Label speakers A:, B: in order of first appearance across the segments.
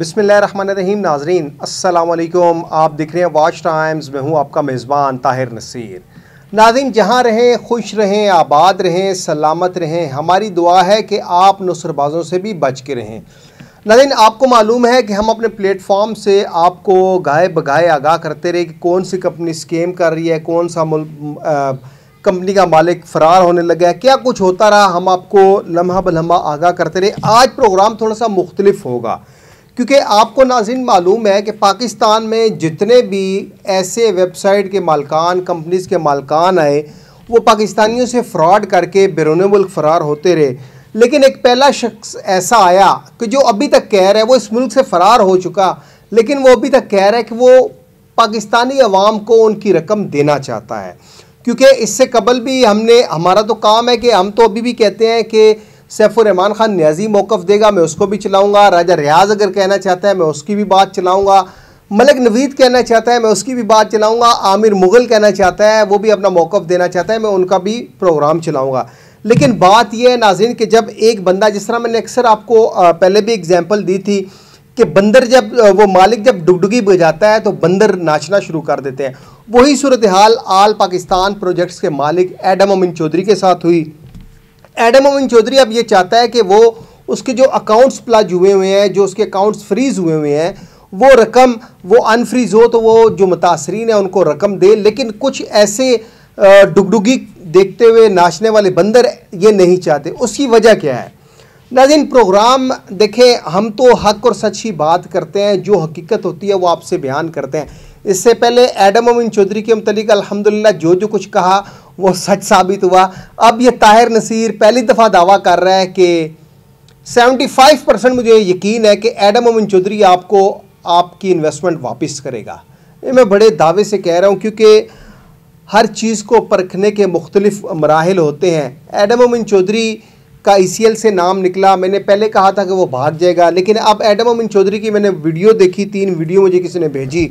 A: रहीम नाजरीन असलकुम आप देख रहे हैं वाच टाइम्स मैं हूँ आपका मेज़बान ताहिर नसीर नाजरीन जहाँ रहें खुश रहें आबाद रहें सलामत रहें हमारी दुआ है कि आप नुसरबाजों से भी बच के रहें नाजीन आपको मालूम है कि हम अपने प्लेटफॉर्म से आपको गाय बगाए आगाह करते रहे कि कौन सी कंपनी स्कैम कर रही है कौन सा कंपनी का मालिक फ़रार होने लगा है क्या कुछ होता रहा हम आपको लम्हा बलम्हा आगाह करते रहे आज प्रोग्राम थोड़ा सा मुख्तलिफ होगा क्योंकि आपको नाजिन मालूम है कि पाकिस्तान में जितने भी ऐसे वेबसाइट के मालकान कंपनीज़ के मालकान आए वो पाकिस्तानियों से फ्रॉड करके बैरून मुल्क फ़रार होते रहे लेकिन एक पहला शख्स ऐसा आया कि जो अभी तक कह रहा है वो इस मुल्क से फ़रार हो चुका लेकिन वो अभी तक कह रहा है कि वो पाकिस्तानी अवाम को उनकी रकम देना चाहता है क्योंकि इससे कबल भी हमने हमारा तो काम है कि हम तो अभी भी कहते हैं कि सैफुररहमान खान न्याजी मौक़ देगा मैं उसको भी चलाऊँगा राजा रियाज अगर कहना चाहता है मैं उसकी भी बात चलाऊँगा मलिक नवीद कहना चाहता है मैं उसकी भी बात चलाऊँगा आमिर मुग़ल कहना चाहता है वो भी अपना मौक़ देना चाहता है मैं उनका भी प्रोग्राम चलाऊँगा लेकिन बात यह है नाजिन कि जब एक बंदा जिस तरह मैंने अक्सर आपको पहले भी एग्जाम्पल दी थी कि बंदर जब वो मालिक जब डुगडुगी बजाता है तो बंदर नाचना शुरू कर देते हैं वही सूरत हाल आल पाकिस्तान प्रोजेक्ट्स के मालिक एडम अमिन चौधरी के साथ हुई एडम ओवन चौधरी अब ये चाहता है कि वो उसके जो अकाउंट्स प्लाज हुए हुए हैं जो उसके अकाउंट्स फ्रीज़ हुए हुए हैं वो रकम वो अनफ्रीज़ हो तो वो जो मुतासरीन है उनको रकम दे लेकिन कुछ ऐसे डुगडुगी देखते हुए नाचने वाले बंदर ये नहीं चाहते उसकी वजह क्या है नाजिन प्रोग्राम देखें हम तो हक और सच ही बात करते हैं जो हकीकत होती है वो आपसे बयान करते हैं इससे पहले एडम अमिन चौधरी के मतलब अलहमदिल्ला जो जो कुछ कहा वो सच साबित हुआ अब ये ताहिर नसीर पहली दफ़ा दावा कर रहा है कि 75 परसेंट मुझे यकीन है कि एडम अमन चौधरी आपको आपकी इन्वेस्टमेंट वापस करेगा ये मैं बड़े दावे से कह रहा हूँ क्योंकि हर चीज़ को परखने के मुख्तलिफ मराहल होते हैं एडम अमन चौधरी का ई e से नाम निकला मैंने पहले कहा था कि वो भाग जाएगा लेकिन अब एडम अमिन चौधरी की मैंने वीडियो देखी तीन वीडियो मुझे किसी ने भेजी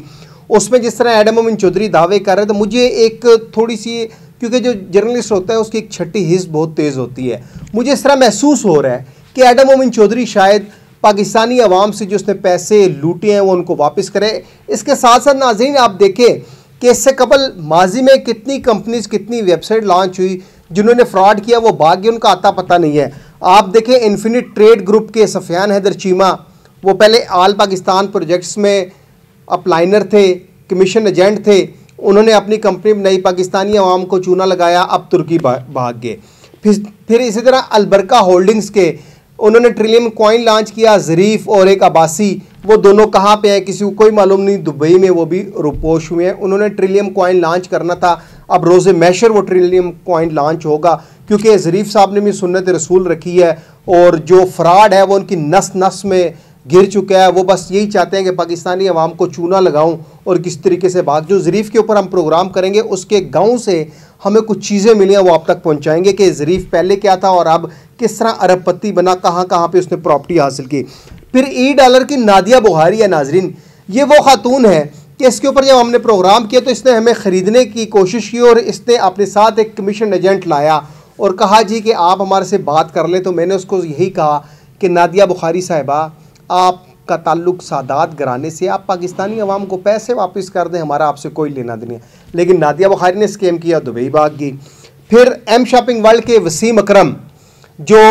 A: उसमें जिस तरह एडम अमिन चौधरी दावे कर रहे थे मुझे एक थोड़ी सी क्योंकि जो जर्नलिस्ट होता है उसकी एक छठी हिस्स बहुत तेज़ होती है मुझे इस तरह महसूस हो रहा है कि एडम मोमिन चौधरी शायद पाकिस्तानी आवाम से जो उसने पैसे लूटे हैं वो उनको वापस करे इसके साथ साथ नाजीन आप देखें कि इससे कबल माजी में कितनी कंपनीज कितनी वेबसाइट लॉन्च हुई जिन्होंने फ्रॉड किया वो गया उनका आता पता नहीं है आप देखें इन्फिनिट ट्रेड ग्रुप के सफियान हैदर चीमा वो पहले आल पाकिस्तान प्रोजेक्ट्स में अपलाइनर थे कमीशन एजेंट थे उन्होंने अपनी कंपनी में नई पाकिस्तानी आवाम को चूना लगाया अब तुर्की भाग गए फिर फिर इसी तरह अलबरका होल्डिंग्स के उन्होंने ट्रिलियम कॉइन लॉन्च किया ज़रीफ़ और एक अबासी वो दोनों कहाँ पे हैं किसी को कोई मालूम नहीं दुबई में वो भी रुपोश हुए हैं उन्होंने ट्रिलियम कॉइन लॉन्च करना था अब रोज़ मैशर वो ट्रिलियम कॉइन लॉन्च होगा क्योंकि ज़रीफ़ साहब ने भी सुनत रसूल रखी है और जो फ्रॉड है वो उनकी नस नस में गिर चुका है वो बस यही चाहते हैं कि पाकिस्तानी आवाम को चूना लगाऊँ और किस तरीके से बात जो ज़रीफ़ के ऊपर हम प्रोग्राम करेंगे उसके गाँव से हमें कुछ चीज़ें मिली हैं वो आप तक पहुँचाएंगे कि ज़रीफ़ पहले क्या था और अब किस तरह अरबपति बना कहाँ कहाँ पर उसने प्रॉपर्टी हासिल की फिर ई डॉलर की नादिया बुहारी या नाजरीन ये वो खातून है कि इसके ऊपर जब हमने प्रोग्राम किया तो इसने हमें ख़रीदने की कोशिश की और इसने अपने साथ एक कमीशन एजेंट लाया और कहा जी कि आप हमारे से बात कर लें तो मैंने उसको यही कहा कि नादिया बुखारी साहिबा आप का ताल्लुक सादात घराने से आप पाकिस्तानी अवाम को पैसे वापस कर दें हमारा आपसे कोई लेना देना लेकिन नादिया बुखारी ने स्कैम किया दुबई भाग गई फिर एम शॉपिंग वर्ल्ड के वसीम अक्रम जो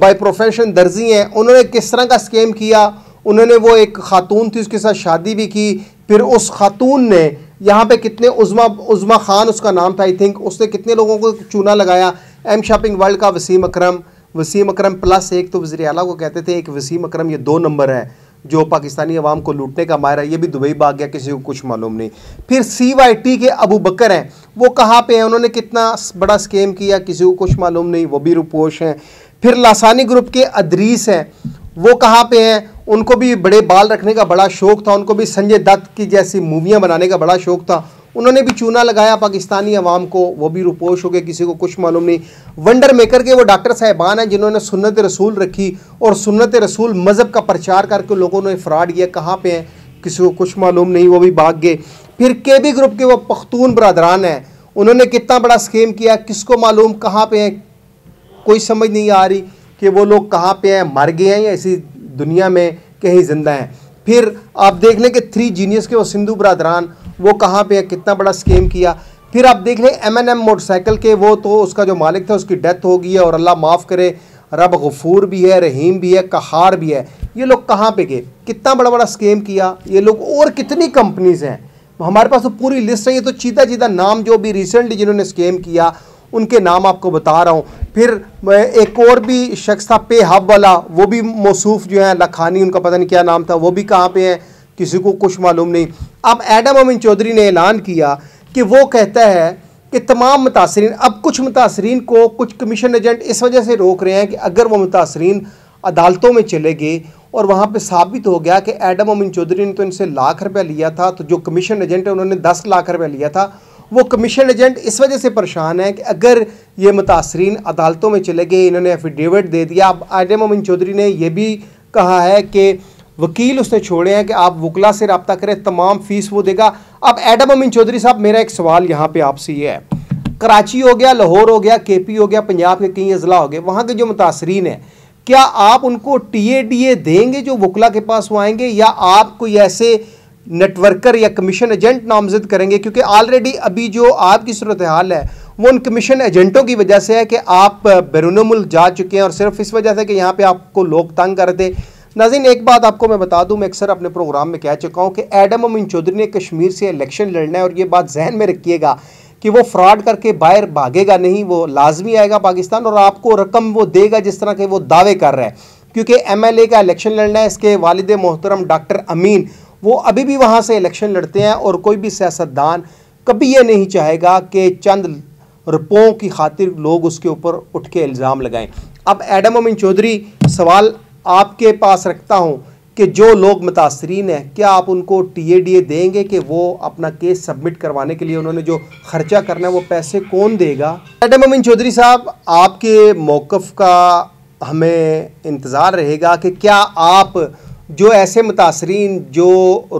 A: बाय प्रोफेशन दर्जी हैं उन्होंने किस तरह का स्कैम किया उन्होंने वो एक खातून थी उसके साथ शादी भी की फिर उस खातून ने यहाँ पे कितने उजमा उजमा खान उसका नाम था आई थिंक उसने कितने लोगों को चूना लगाया एम शॉपिंग वर्ल्ड का वसीम अक्रम वसीम अक्रम प्लस एक तो वजी अला को कहते थे एक वसीम अक्रम ये दो नंबर है जो पाकिस्तानी अवाम को लूटने का मायरा ये भी दुबई भाग गया किसी को कुछ मालूम नहीं फिर सी वाई टी के अबू बकर हैं वो कहाँ पे हैं उन्होंने कितना बड़ा स्केम किया किसी को कुछ मालूम नहीं वो भी रुपोश हैं फिर लासानी ग्रुप के अदरीस हैं वो कहाँ पे हैं उनको भी बड़े बाल रखने का बड़ा शौक़ था उनको भी संजय दत्त की जैसी मूवियाँ बनाने का बड़ा शौक़ था उन्होंने भी चूना लगाया पाकिस्तानी अवाम को वो भी रुपोश हो गए किसी को कुछ मालूम नहीं वंडर मेकर के वो डॉक्टर साहिबान हैं जिन्होंने सुनत रसूल रखी और सुनत रसूल मज़हब का प्रचार करके लोगों ने फ्रॉड किया कहाँ पर हैं किसी को कुछ मालूम नहीं वो भी भाग गए फिर के बी ग्रुप के वह पख्तून बरदरान हैं उन्होंने कितना बड़ा स्कीम किया किसको मालूम कहाँ पर हैं कोई समझ नहीं आ रही कि वो लोग कहाँ पर हैं मर गए हैं या इसी दुनिया में कहीं ज़िंदा हैं फिर आप देख लें कि थ्री जीनियस के वो सिंधु बरदरान वो कहाँ पे है कितना बड़ा स्कीम किया फिर आप देख लें एम एन एम मोटरसाइकिल के वो तो उसका जो मालिक था उसकी डेथ हो गई है और अल्लाह माफ़ करे रब गफूर भी है रहीम भी है कहार भी है ये लोग कहाँ पे गए कितना बड़ा बड़ा स्कीम किया ये लोग और कितनी कंपनीज हैं हमारे पास तो पूरी लिस्ट है ये तो चीता चीता नाम जो भी रिसेंटली जिन्होंने स्कीम किया उनके नाम आपको बता रहा हूँ फिर एक और भी शख्स था पे हब वाला वो भी मौसूफ जो है लखानी उनका पता नहीं क्या नाम था वो भी कहाँ पे हैं किसी को कुछ मालूम नहीं अब एडम अमिन चौधरी ने ऐलान किया कि वो कहता है कि तमाम मुतासरी अब कुछ मुतासरीन को कुछ कमीशन एजेंट इस वजह से रोक रहे हैं कि अगर वो मुतासरीन अदालतों में चले गए और वहाँ पर साबित हो गया कि एडम अमिन चौधरी ने तो इनसे लाख रुपया लिया था तो जो कमीशन एजेंट है उन्होंने दस लाख रुपया लिया था वो कमीशन एजेंट इस वजह से परेशान है कि अगर ये मुतासरीन अदालतों में चले गए इन्होंने एफिडेविट दे दिया अब एडम अमिन चौधरी ने यह भी कहा है कि वकील उसने छोड़े हैं कि आप वकला से रबता करें तमाम फीस वो देगा अब एडम अमीन चौधरी साहब मेरा एक सवाल यहाँ पे आपसे ये है कराची हो गया लाहौर हो गया के पी हो गया पंजाब के कई अजला हो गए वहाँ के जो मुतासरीन हैं क्या आप उनको टी ए डी ए देंगे जो वकला के पास वो आएंगे या आप कोई ऐसे नेटवर्कर या कमीशन एजेंट नामजद करेंगे क्योंकि ऑलरेडी अभी जो आपकी सूरत हाल है वो उन कमीशन एजेंटों की वजह से है कि आप बैरून मुल्क जा चुके हैं और सिर्फ इस वजह से कि यहाँ पे आपको लोग तंग कर दें नाजिन एक बात आपको मैं बता दूं मैं अक्सर अपने प्रोग्राम में कह चुका हूं कि एडम अमिन चौधरी ने कश्मीर से इलेक्शन लड़ना है और ये बात जहन में रखिएगा कि वो फ्रॉड करके बाहर भागेगा नहीं वो लाजमी आएगा पाकिस्तान और आपको रकम वो देगा जिस तरह के वो दावे कर रहा है क्योंकि एम का इलेक्शन लड़ना है इसके वालद मोहतरम डॉक्टर अमीन वो अभी भी वहाँ से इलेक्शन लड़ते हैं और कोई भी सियासतदान कभी ये नहीं चाहेगा कि चंद रुपयों की खातिर लोग उसके ऊपर उठ के इल्ज़ाम लगाएं अब एडम अमिन चौधरी सवाल आपके पास रखता हूँ कि जो लोग मुतासरीन हैं क्या आप उनको टी ए डी ए देंगे कि वो अपना केस सबमिट करवाने के लिए उन्होंने जो ख़र्चा करना है वो पैसे कौन देगा मैडम अमीन चौधरी साहब आपके मौक़ का हमें इंतज़ार रहेगा कि क्या आप जो ऐसे मुतासरीन जो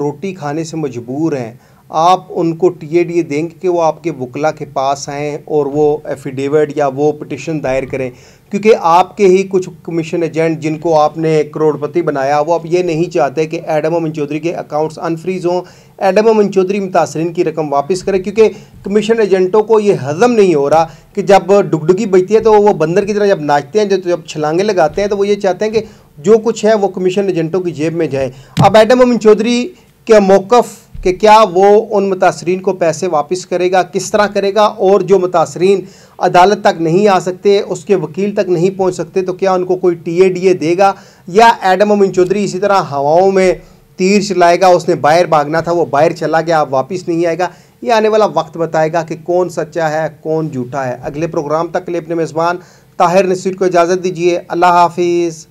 A: रोटी खाने से मजबूर हैं आप उनको टी ए डी ए देंगे कि वो आपके वकला के पास आएँ और वो एफिडेविट या वो पटिशन दायर करें क्योंकि आपके ही कुछ कमीशन एजेंट जिनको आपने करोड़पति बनाया वो आप ये नहीं चाहते कि एडम अमन चौधरी के अकाउंट्स अनफ्रीज हों एडम अमन चौधरी मुतासरीन की रकम वापस करें क्योंकि कमीशन एजेंटों को ये हजम नहीं हो रहा कि जब डुगडुगी बजती है तो वो बंदर की तरह जब नाचते हैं जब जब छलांगे लगाते हैं तो वो ये चाहते हैं कि जो कुछ है वो कमीशन एजेंटों की जेब में जाए अब एडम अमन चौधरी का मौकफ़ कि क्या वो उन मुतासरीन को पैसे वापस करेगा किस तरह करेगा और जो मुतासरीन अदालत तक नहीं आ सकते उसके वकील तक नहीं पहुंच सकते तो क्या उनको कोई टी ए डी ए देगा या एडम अमिन चौधरी इसी तरह हवाओं में तीर चलाएगा उसने बाहर भागना था वो बाहर चला गया अब वापस नहीं आएगा ये आने वाला वक्त बताएगा कि कौन सच्चा है कौन झूठा है अगले प्रोग्राम तक के लिए अपने मेज़बान ताहिर नसीर को इजाज़त दीजिए अल्लाह हाफिज़